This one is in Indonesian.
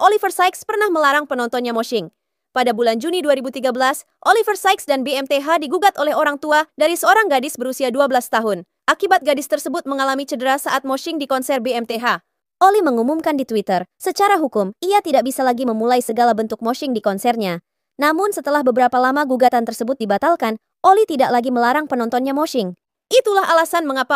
Oliver Sykes pernah melarang penontonnya moshing. Pada bulan Juni 2013, Oliver Sykes dan BMTH digugat oleh orang tua dari seorang gadis berusia 12 tahun. Akibat gadis tersebut mengalami cedera saat moshing di konser BMTH. Oli mengumumkan di Twitter, secara hukum, ia tidak bisa lagi memulai segala bentuk moshing di konsernya. Namun setelah beberapa lama gugatan tersebut dibatalkan, Oli tidak lagi melarang penontonnya moshing. Itulah alasan mengapa